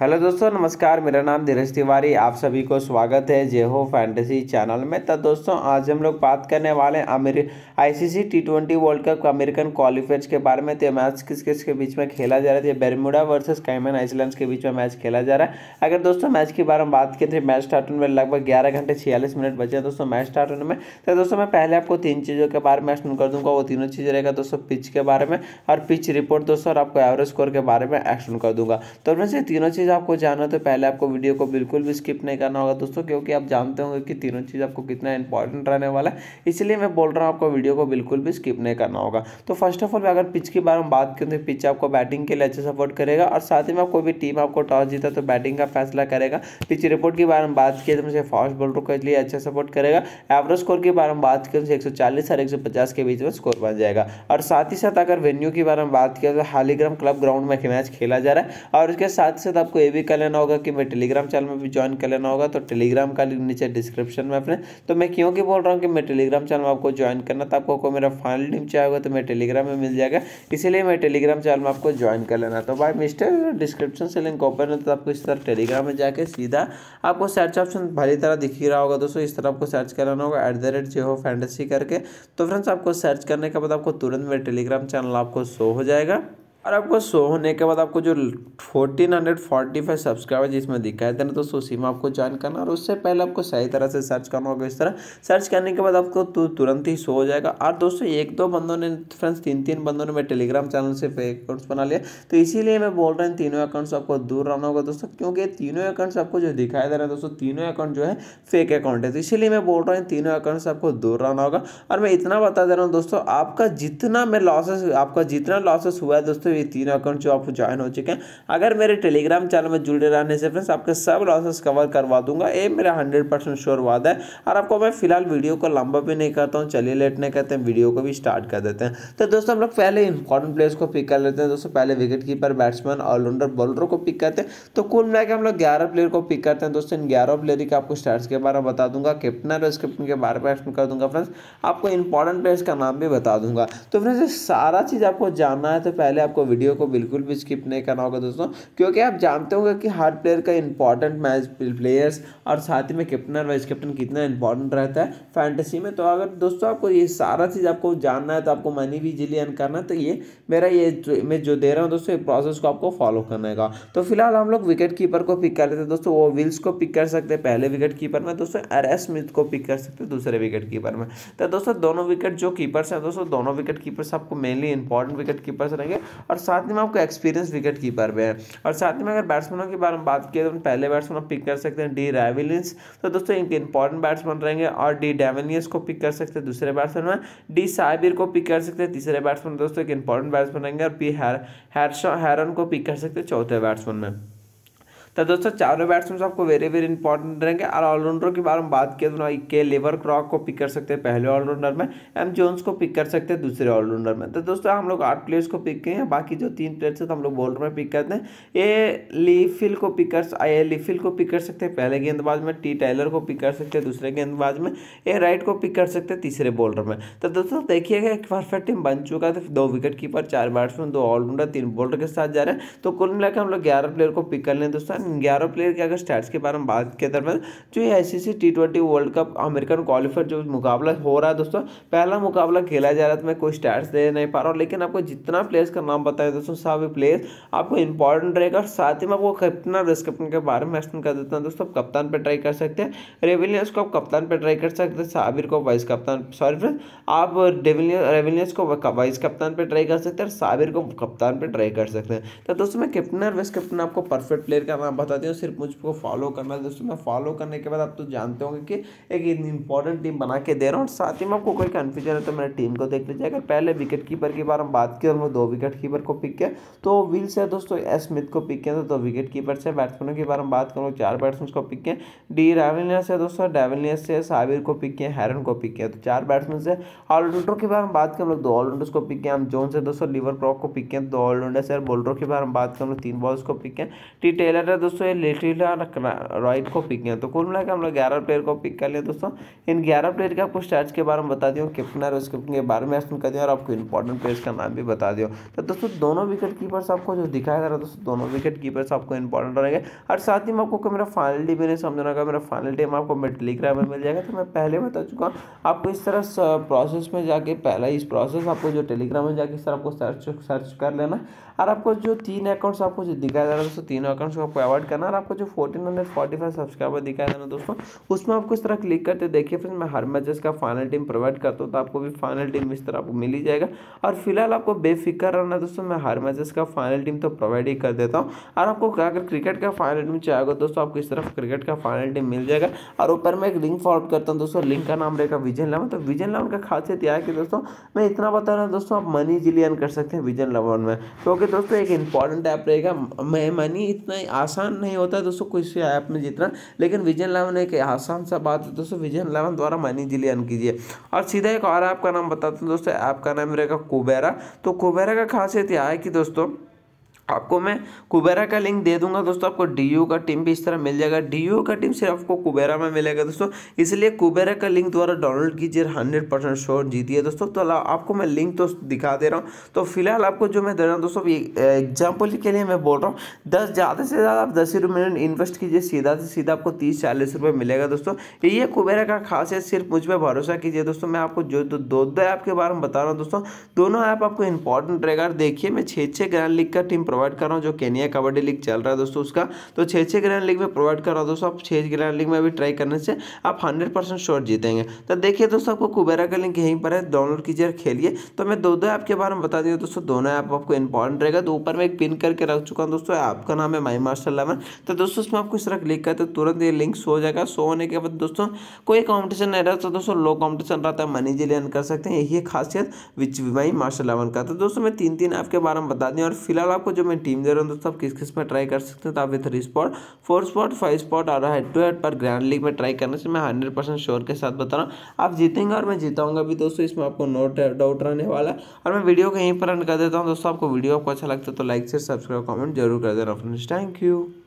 hello दोस्तों नमस्कार मेरा नाम धीरज तिवारी आप सभी को स्वागत है जे हो फैंटेसी चैनल में तो दोस्तों आज हम लोग बात करने वाले हैं अमेर ICC T twenty World Cup American qualifiers के बारे में तो मैच किस किस के बीच में खेला जा रहा है बेरमुडा वर्सेस कैमन आइसलैंड्स के बीच में मैच खेला जा रहा है अगर दोस्तों मैच के बारे में बात करें तो मैच स्टार्ट होने में लगभग ग्यारह घंटे छियालीस मिनट बचे दोस्तों मैच स्टार्ट होने में तो दोस्तों मैं पहले आपको तीन चीज़ों के बारे में एक्सप्लेन कर दूँगा वो तीनों चीज़ रहेगा दोस्तों पिच के बारे में और पिच रिपोर्ट दोस्तों और आपको एवरेज स्कोर के बारे में एक्सप्लेन कर दूँगा तो मैं से तीनों चीज़ चीज़ आपको जाना तो पहले आपको वीडियो को बिल्कुल भी स्किप नहीं करना होगा दोस्तों क्योंकि आप जानते होंगे कि तीनों चीज़ आपको कितना इंपॉर्टेंट रहने वाला है इसलिए मैं बोल रहा हूँ आपको वीडियो को बिल्कुल भी स्किप नहीं करना होगा तो फर्स्ट ऑफ ऑल अगर पिच के बारे में बात करें तो पिच आपको बैटिंग के लिए अच्छा सपोर्ट करेगा और साथ ही में कोई भी टीम आपको टॉस जीता तो बैटिंग का फैसला करेगा पिच रिपोर्ट के बारे में बात किया तो मुझे फास्ट बॉलर के लिए अच्छा सपोर्ट करेगा एवरेज स्कोर के बारे में बात करें तो एक और एक के बीच में स्कोर बन जाएगा और साथ ही साथ अगर वेन्यू के बारे में बात किया तो हालीग्राम क्लब ग्राउंड में मैच खेला जा रहा है और उसके साथ साथ आपको आपको ये भी कर लेना होगा कि मैं टेलीग्राम चैनल में भी ज्वाइन कर लेना होगा तो टेलीग्राम का लिंक नीचे डिस्क्रिप्शन में अपने तो मैं क्यों की बोल रहा हूँ कि मैं टेलीग्राम चैनल में आपको ज्वाइन करना था आपको मेरा फाइनल लिंक चाहिए तो मैं टेलीग्राम में मिल जाएगा इसीलिए मैं टेलीग्राम चैनल में आपको ज्वाइन कर लेना तो भाई मिस्टर डिस्क्रिप्शन से लिंक ओपन है तो आपको इस तरह टेलीग्राम में जाकर सीधा आपको सर्च ऑप्शन भली तरह दिख ही रहा होगा दोस्तों इस तरह आपको सर्च करना होगा एट द रेट जो हो फैंटेसी करके तो फ्रेंड्स आपको सर्च करने के बाद आपको तुरंत मेरे टेलीग्राम चैनल आपको शो हो जाएगा और आपको शो होने के बाद आपको जो fourteen hundred forty five subscriber जिसमें दिखाए थे ना तो उसी सीमा आपको ज्वाइन करना और उससे पहले आपको सही तरह से सर्च करना होगा इस तरह सर्च करने के बाद आपको तो तुरंत ही शो हो जाएगा और दोस्तों एक दो बंदों ने फ्रेंड्स तीन तीन बंदों ने मेरे टेलीग्राम चैनल से फेक अकाउंट्स बना लिया तो इसीलिए मैं बोल रहा हूँ तीनों अकाउंट्स आपको दूर रहना होगा दोस्तों क्योंकि तीनों अकाउंट्स आपको जो दिखाई दे रहे हैं दोस्तों तीनों अकाउंट जो है फेक अकाउंट है तो इसीलिए मैं बोल रहा हूँ तीनों अकाउंट्स आपको दूर रहना होगा और मैं इतना बता दे रहा हूँ दोस्तों आपका जितना मैं लॉसेस आपका जितना लॉसेस हुआ है दोस्तों ये तीनों अकाउंट जो आपको ज्वाइन हो चुके हैं अगर मेरे टेलीग्राम चैनल में जुड़े रहने से फ्रेंड्स आपके सब लॉसेस कवर करवा दूंगा ये मेरा हंड्रेड परसेंट श्योर वाद है और आपको मैं फिलहाल वीडियो को लंबा भी नहीं करता हूँ चलिए लेट नहीं करते हैं वीडियो को भी स्टार्ट कर देते हैं तो दोस्तों हम लोग पहले इंपॉर्टेंट प्लेयर्स को पिक कर लेते हैं दोस्तों पहले विकेट कीपर बैट्समैन ऑलराउंडर बॉलरों को पिक करते हैं तो कुल मिला हम लोग ग्यारह प्लेयर को पिक करते हैं दोस्तों इन ग्यारह प्लेयर के आपको स्टार्ट के बारे में बता दूंगा कैप्टन और वाइस कैप्टन के बारे में एक्सप्लेन कर दूंगा फ्रेंड्स आपको इंपॉर्टेंट प्लेयर्स का नाम भी बता दूंगा तो फ्रेंड्स सारा चीज़ आपको जानना है तो पहले आपको वीडियो को बिल्कुल भी स्किप नहीं करना होगा दोस्तों क्योंकि आप जानते होंगे कि हर प्लेयर का इंपॉर्टेंट मैच प्लेयर्स और साथ ही में कैप्टन और वाइस कैप्टन कितना इंपॉर्टेंट रहता है फैंटेसी में तो अगर दोस्तों आपको ये सारा चीज़ आपको जानना है तो आपको मनी भी इजिली अर्न करना है तो ये मेरा ये मैं जो दे रहा हूँ दोस्तों प्रोसेस को आपको फॉलो करने का तो फिलहाल हम लोग विकेट कीपर को पिक कर लेते हैं दोस्तों वो विल्स को पिक कर सकते हैं पहले विकेट कीपर में दोस्तों आर एस स्मिथ को पिक कर सकते हैं दूसरे विकेट कीपर में तो दोस्तों दोनों विकेट जो कीपर्स हैं दोस्तों दोनों विकेट कीपर्स आपको मेनली इंपॉर्टेंट विकेट कीपर्स रहेंगे और साथ में आपको एक्सपीरियंस विकेट कीपर में है और साथ में अगर बैट्समैनों के बारे में बात किए तो पहले बैट्समैन पिक कर सकते हैं डी रेविलियंस तो दोस्तों एक इंपॉर्टेंट बैट्समैन रहेंगे और डी डेवनियस को पिक कर सकते हैं दूसरे बैट्समैन में डी साइबिर को पिक कर सकते हैं तीसरे बैट्समैन दोस्तों एक इंपॉर्टेंट बैट्समैन रहेंगे और पी हैरन को पिक कर सकते हैं चौथे बैट्समैन में तो दोस्तों चारों बैट्समैन आपको वेरी वेरी इंपॉर्टेंट रहेंगे और ऑलराउंडर के बारे में बात किया तो के लेवर क्रॉक को पिक कर सकते हैं पहले ऑलराउंडर में एम जोन्स को पिक कर सकते हैं दूसरे ऑलराउंडर में तो दोस्तों हम लोग आठ प्लेयर्स को पिक किए हैं बाकी जो तीन प्लेयर्स हैं तो हम लोग बॉलर में पिक करते हैं ए लीफिल को पिक कर ए लीफिल को पिक कर सकते हैं पहले गेंदबाज में टी टाइलर को पिक कर सकते हैं दूसरे गेंदबाज में ए राइट को पिक कर सकते हैं तीसरे बॉलर में तो दोस्तों देखिएगा एक परफेक्ट टीम बन चुका है तो दो विकेट कीपर चार बैट्समैन दो ऑलराउंडर तीन बॉलर के साथ जा रहे हैं तो कुल मिलाकर हम लोग ग्यारह प्लेयर को पिक कर लें दोस्तों ग्यारह प्लेयर की अगर स्टैट्स के बारे में बात किया दरअसल तो जो ये I T twenty World Cup American qualifier जो मुकाबला हो रहा है दोस्तों पहला मुकाबला खेला जा रहा है तो मैं कोई स्टैट्स दे नहीं पा रहा हूँ लेकिन आपको जितना प्लेयर्स का नाम बताया दोस्तों सब प्लेयर्स आपको इंपॉर्टेंट रहेगा और साथ ही मैं आपको कप्तान और कप्तान के बारे में एक्सप्लेन कर देता हूँ दोस्तों आप कप्तान पर ट्राई कर सकते हैं रेविलियंस को आप कप्तान पर ट्राई कर सकते हैं साबिर को वाइस कप्तान सॉरी फ्रेंड आप रेविलियंस को वाइस कप्तान पर ट्राई कर सकते हैं और साबिर को कप्तान पर ट्राई कर सकते हैं तो दोस्तों मैं कैप्टन और वाइस कैप्टन आपको परफेक्ट प्लेयर का नाम बता दें सिर्फ मुझको फॉलो करना दोस्तों मैं फॉलो करने के बाद आप तो जानते होंगे कि एक इंपॉर्टेंट टीम बना के दे रहा हूँ और साथ ही में आपको कोई कन्फ्यूजन है तो मेरे टीम को देख लीजिए अगर पहले विकेट कीपर की बार हम बात की और मैं दो विकेट कीपर को पिक किया तो विल से दोस्तों एस स्मिथ को पिक किया तो दो विकेट कीपर से बैट्समैनों की बार हम बात करूँ चार बैट्समैन को पिक किया डी रेवलियर से दोस्तों डेवलिया से साबिर को पिक किया हैरन को पिक किया तो चार बैट्समैन से ऑलराउंडर के बारे में बात करें दो ऑलराउंडर्स को पिक किया हम जोन से दोस्तों लिवर क्रॉक को पिक किया दो ऑलराउंडर से बॉलरों के बारे में बात करें तीन बॉल्स को पिक किया टी टेलर है दोस्तों ये लेटिला रॉयल को पिक किया तो कुल मिला के हम लोग ग्यारह प्लेयर को पिक कर लिए दोस्तों इन ग्यारह प्लेयर के आपको स्टार्ट के बारे में बता दियो कितना रोज उसके के बारे में एक्सप्लेन कर दिया और आपको इंपॉर्टेंट प्लेयर्स का नाम भी बता दियो तो दोस्तों दोनों विकेट कीपर्स आपको जो दिखाया जा रहा है दोस्तों दोनों विकेट कीपर्स आपको इंपॉर्टेंट रहेंगे और साथ ही में आपको मेरा फाइनल भी नहीं समझना मेरा फाइनल टीम आपको मेरे टेलीग्राम में मिल जाएगा तो मैं पहले बता चुका हूँ आपको इस तरह प्रोसेस में जाके पहला इस प्रोसेस आपको जो टेलीग्राम में जाके सर आपको सर्च सर्च कर लेना और आपको जो तीन अकाउंट्स आपको जो दिखाया जा रहा है दोस्तों तीनों अकाउंट्स को आपको अवॉइड करना और आपको जो fourteen hundred forty five subscriber दिखाया था ना दोस्तों उसमें आपको इस तरह क्लिक करते देखिए फ्रेंड्स मैं हर मैचेस का फाइनल टीम प्रोवाइड करता हूँ तो आपको भी फाइनल टीम इस तरह आपको मिल ही जाएगा और फिलहाल आपको बेफिक्र रहना दोस्तों मैं हर मैचेस का फाइनल टीम तो प्रोवाइड ही कर देता हूँ और आपको अगर क्रिकेट का फाइनल टीम चाहिए दोस्तों आपको इस तरफ क्रिकेट का फाइनल टीम मिल जाएगा और ऊपर मैं एक लिंक फॉरवर्ड करता हूँ दोस्तों लिंक का नाम रहेगा विजन लेवन तो विजन लेवन का खासियत यह है कि दोस्तों मैं इतना बता रहा हूँ दोस्तों आप मनी इजिली कर सकते हैं विजन लेवन में क्योंकि दोस्तों एक इंपॉर्टेंट ऐप रहेगा मैं मनी इतना आसान आसान नहीं होता है दोस्तों कोई ऐप में जीतना लेकिन विजन इलेवन एक आसान सा बात है दोस्तों विजन इलेवन द्वारा मनी जिले अन कीजिए और सीधा एक और ऐप का नाम बताता हूँ दोस्तों ऐप का नाम रहेगा कुबेरा तो कुबेरा का खासियत यह है कि दोस्तों आपको मैं कुबेरा का लिंक दे दूंगा दोस्तों आपको डी का टीम भी इस तरह मिल जाएगा डी का टीम सिर्फ आपको कुबेरा में मिलेगा दोस्तों इसलिए कुबेरा का लिंक द्वारा डाउनलोड कीजिए हंड्रेड परसेंट शोर जीती है दोस्तों तो आपको मैं लिंक तो दिखा दे रहा हूँ तो फिलहाल आपको जो मैं दे रहा हूँ दोस्तों एग्जाम्पल के लिए मैं बोल रहा हूँ दस ज़्यादा से ज़्यादा आप दस मिनट इन्वेस्ट कीजिए सीधा से सीधा आपको तीस चालीस रुपये मिलेगा दोस्तों ये कुबेरा का खासियत सिर्फ मुझ पर भरोसा कीजिए दोस्तों मैं आपको जो दो दो ऐप के बारे में बता रहा हूँ दोस्तों दोनों ऐप आपको इंपॉर्टेंट रहेगा देखिए मैं छः छः ग्रैंड लीग का टीम प्रोवाइड कर रहा हूँ जो केनिया कबड्डी लीग चल रहा है दोस्तों उसका तो छः छः ग्रैंड लीग में प्रोवाइड कर रहा हूँ दोस्तों आप छः ग्रैंड लीग में अभी ट्राई करने से आप हंड्रेड परसेंट शॉर्ट जीतेंगे तो देखिए दोस्तों आपको कुबेरा का लिंक यहीं पर है डाउनलोड कीजिए और खेलिए तो मैं दो दो ऐप के बारे में बता दिया दोस्तों दोनों ऐप आपको इंपॉर्टेंट रहेगा तो ऊपर में एक पिन करके रख चुका हूँ दोस्तों आपका नाम है माई मास्टर लेवन तो दोस्तों उसमें आपको इस तरह क्लिक करते तुरंत ये लिंक सो जाएगा सो होने के बाद दोस्तों कोई कॉम्पिटिशन नहीं रहता दोस्तों लो कॉम्पिटिशन रहता है मनी जी कर सकते हैं यही खासियत विच माई मार्शल लेवन का तो दोस्तों मैं तीन तीन ऐप के बारे में बता दें और फिलहाल आपको जो में टीम दे रहा हूँ दोस्तों आप तो किस किस में ट्राई कर सकते हैं तो आप ये three spot four spot five spot और हेड टू हेड पर ग्रैंड लीग में ट्राई करने से मैं हंड्रेड परसेंट श्योर के साथ बता रहा हूँ आप जीतेंगे और मैं जीताऊंगा भी दोस्तों इसमें आपको नो डाउट रहने वाला है और मैं वीडियो को यहीं पर रन कर देता हूँ दोस्तों आपको वीडियो आपको अच्छा लगता है तो लाइक से सब्सक्राइब कॉमेंट जरूर कर देना फ्रेंड्स थैंक यू